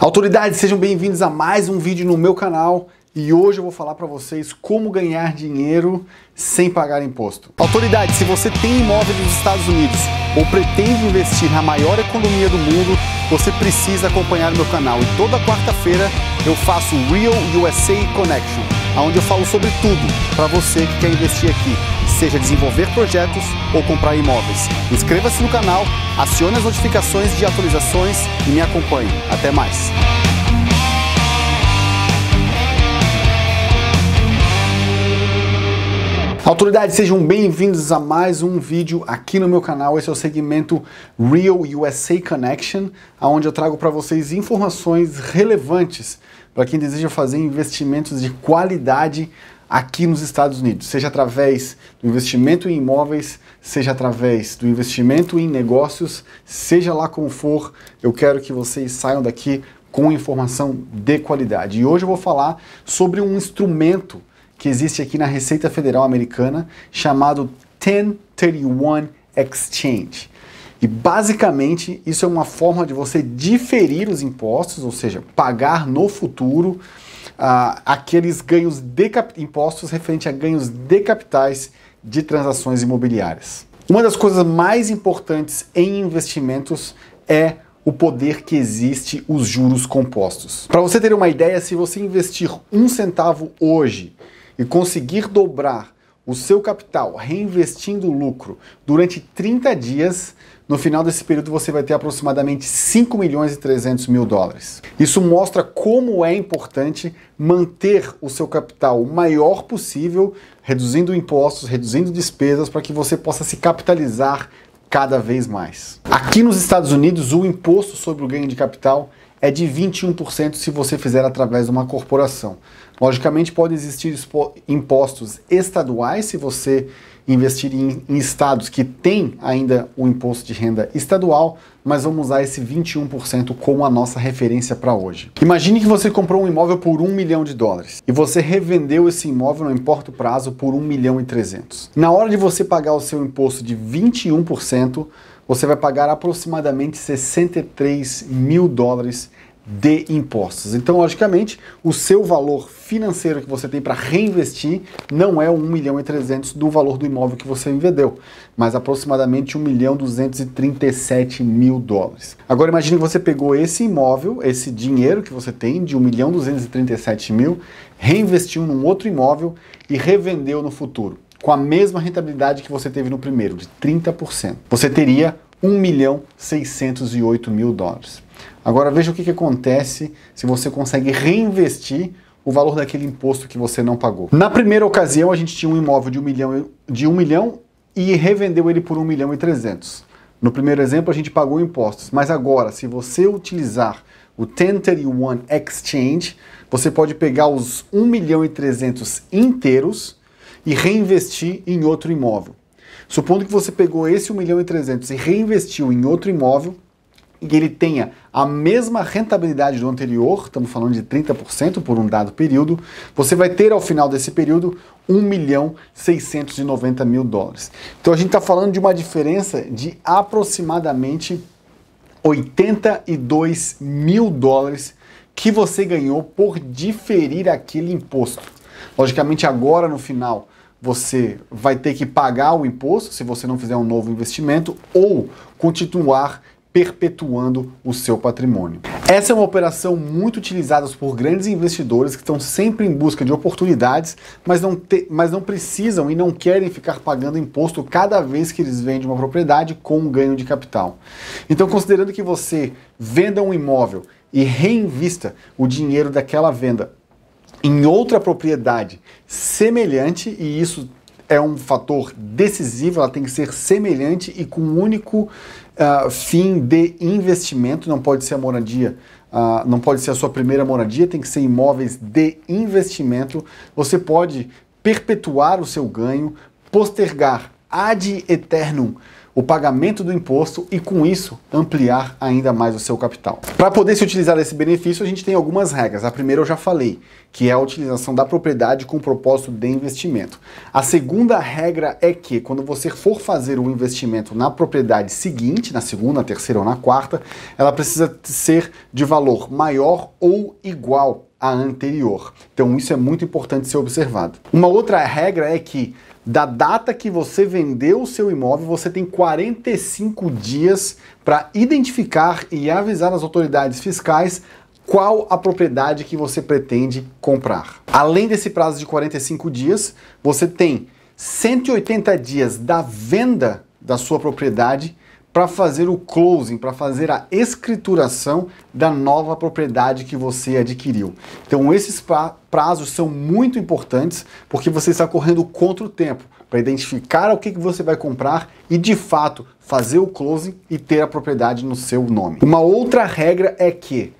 Autoridades, sejam bem-vindos a mais um vídeo no meu canal e hoje eu vou falar para vocês como ganhar dinheiro sem pagar imposto. Autoridades, se você tem imóvel nos Estados Unidos ou pretende investir na maior economia do mundo, você precisa acompanhar o meu canal e toda quarta-feira eu faço Real USA Connection, onde eu falo sobre tudo para você que quer investir aqui seja desenvolver projetos ou comprar imóveis. Inscreva-se no canal, acione as notificações de atualizações e me acompanhe. Até mais! Autoridades, sejam bem-vindos a mais um vídeo aqui no meu canal. Esse é o segmento Real USA Connection, onde eu trago para vocês informações relevantes para quem deseja fazer investimentos de qualidade aqui nos Estados Unidos, seja através do investimento em imóveis, seja através do investimento em negócios, seja lá como for, eu quero que vocês saiam daqui com informação de qualidade. E hoje eu vou falar sobre um instrumento que existe aqui na Receita Federal Americana chamado 1031 Exchange. E basicamente isso é uma forma de você diferir os impostos, ou seja, pagar no futuro ah, aqueles ganhos de impostos referente a ganhos de capitais de transações imobiliárias. Uma das coisas mais importantes em investimentos é o poder que existe os juros compostos. Para você ter uma ideia, se você investir um centavo hoje e conseguir dobrar o seu capital reinvestindo o lucro durante 30 dias, no final desse período você vai ter aproximadamente 5 milhões e 300 mil dólares. Isso mostra como é importante manter o seu capital o maior possível, reduzindo impostos, reduzindo despesas, para que você possa se capitalizar cada vez mais. Aqui nos Estados Unidos, o imposto sobre o ganho de capital é de 21% se você fizer através de uma corporação. Logicamente, podem existir impostos estaduais se você investir em, em estados que têm ainda o imposto de renda estadual, mas vamos usar esse 21% como a nossa referência para hoje. Imagine que você comprou um imóvel por 1 milhão de dólares e você revendeu esse imóvel, no importo prazo, por 1 milhão e 300. Na hora de você pagar o seu imposto de 21%, você vai pagar aproximadamente 63 mil dólares de impostos. Então, logicamente, o seu valor financeiro que você tem para reinvestir não é 1 milhão e 300 do valor do imóvel que você vendeu, mas aproximadamente 1 milhão 237 mil dólares. Agora imagine que você pegou esse imóvel, esse dinheiro que você tem de 1 milhão 237 mil, reinvestiu num outro imóvel e revendeu no futuro com a mesma rentabilidade que você teve no primeiro, de 30%. Você teria 1 milhão 608 mil dólares. Agora veja o que, que acontece se você consegue reinvestir o valor daquele imposto que você não pagou. Na primeira ocasião, a gente tinha um imóvel de 1 milhão, de 1 milhão e revendeu ele por 1 milhão e 300. No primeiro exemplo, a gente pagou impostos, mas agora, se você utilizar o 1031 Exchange, você pode pegar os 1 milhão e 300 inteiros e reinvestir em outro imóvel. Supondo que você pegou esse 1 milhão e 300 e reinvestiu em outro imóvel e ele tenha a mesma rentabilidade do anterior, estamos falando de 30% por um dado período, você vai ter ao final desse período 1 milhão 690 mil dólares. Então a gente está falando de uma diferença de aproximadamente 82 mil dólares que você ganhou por diferir aquele imposto. Logicamente, agora no final, você vai ter que pagar o imposto se você não fizer um novo investimento ou continuar perpetuando o seu patrimônio. Essa é uma operação muito utilizada por grandes investidores que estão sempre em busca de oportunidades, mas não, te, mas não precisam e não querem ficar pagando imposto cada vez que eles vendem uma propriedade com um ganho de capital. Então, considerando que você venda um imóvel e reinvista o dinheiro daquela venda em outra propriedade semelhante, e isso é um fator decisivo, ela tem que ser semelhante e com um único uh, fim de investimento, não pode ser a moradia, uh, não pode ser a sua primeira moradia, tem que ser imóveis de investimento. Você pode perpetuar o seu ganho, postergar ad eternum o pagamento do imposto e, com isso, ampliar ainda mais o seu capital. Para poder se utilizar desse benefício, a gente tem algumas regras. A primeira eu já falei, que é a utilização da propriedade com propósito de investimento. A segunda regra é que, quando você for fazer o um investimento na propriedade seguinte, na segunda, terceira ou na quarta, ela precisa ser de valor maior ou igual à anterior. Então, isso é muito importante ser observado. Uma outra regra é que da data que você vendeu o seu imóvel, você tem 45 dias para identificar e avisar as autoridades fiscais qual a propriedade que você pretende comprar. Além desse prazo de 45 dias, você tem 180 dias da venda da sua propriedade para fazer o closing, para fazer a escrituração da nova propriedade que você adquiriu. Então, esses prazos são muito importantes porque você está correndo contra o tempo para identificar o que, você vai comprar e, de fato, fazer o closing e ter a propriedade no seu nome. Uma outra regra é que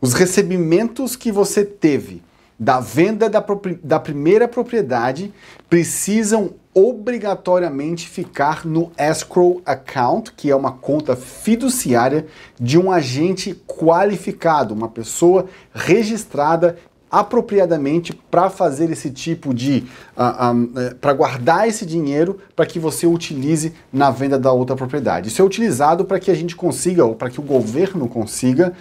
os recebimentos que você teve da venda da, da primeira propriedade precisam obrigatoriamente ficar no escrow account, que é uma conta fiduciária de um agente qualificado, uma pessoa registrada apropriadamente para fazer esse tipo de uh, ah, uh, ah, eh, para guardar esse dinheiro para que você utilize na venda da outra propriedade. Isso é utilizado para que a gente consiga ou para que o governo consiga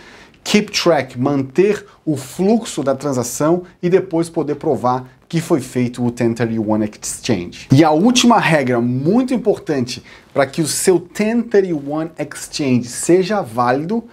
keep track, manter o fluxo da transação e depois poder provar que foi feito o 1031 Exchange. E a última regra muito importante para que o seu 1031 Exchange seja válido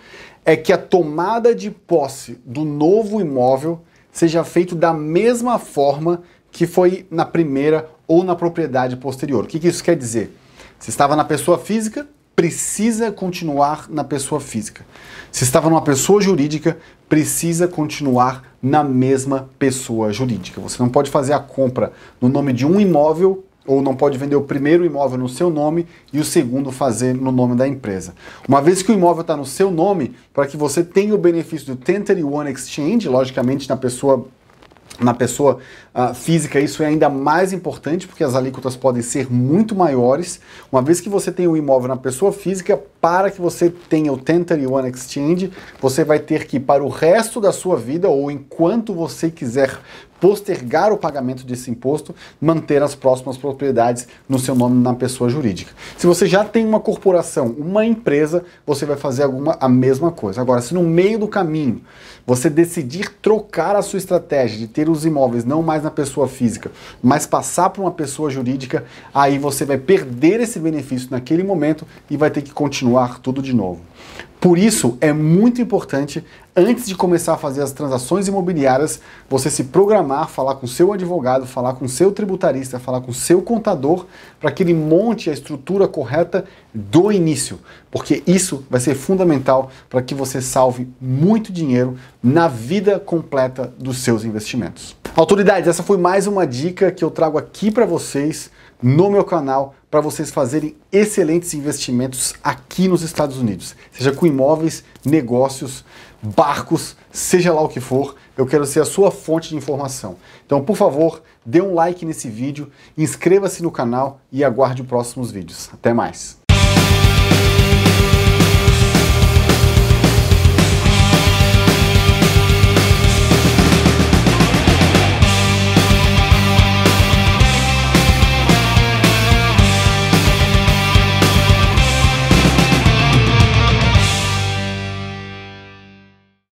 é que a tomada de posse do novo imóvel seja feita da mesma forma que foi na primeira ou na propriedade posterior. O que, que isso quer dizer? Se estava na pessoa física, precisa continuar na pessoa física. Se estava numa pessoa jurídica, precisa continuar na mesma pessoa jurídica. Você não pode fazer a compra no nome de um imóvel ou não pode vender o primeiro imóvel no seu nome e o segundo fazer no nome da empresa. Uma vez que o imóvel está no seu nome, para que você tenha o benefício do 1031 Exchange, logicamente na pessoa na pessoa uh, física, isso é ainda mais importante porque as alíquotas podem ser muito maiores, uma vez que você tem o um imóvel na pessoa física, para que você tenha o One Exchange, você vai ter que, para o resto da sua vida ou enquanto você quiser postergar o pagamento desse imposto, manter as próximas propriedades no seu nome na pessoa jurídica. Se você já tem uma corporação, uma empresa, você vai fazer alguma a mesma coisa. Agora, se no meio do caminho você decidir trocar a sua estratégia de ter os imóveis não mais na pessoa física, mas passar para uma pessoa jurídica, aí você vai perder esse benefício naquele momento e vai ter que continuar tudo de novo. Por isso, é muito importante, antes de começar a fazer as transações imobiliárias, você se programar, falar com seu advogado, falar com seu tributarista, falar com seu contador, para que ele monte a estrutura correta do início, porque isso vai ser fundamental para que você salve muito dinheiro na vida completa dos seus investimentos. Autoridades, essa foi mais uma dica que eu trago aqui para vocês no meu canal para vocês fazerem excelentes investimentos aqui nos Estados Unidos, seja com imóveis, negócios, barcos, seja lá o que for, eu quero ser a sua fonte de informação. Então, por favor, dê um like nesse vídeo, inscreva-se no canal e aguarde os próximos vídeos. Até mais!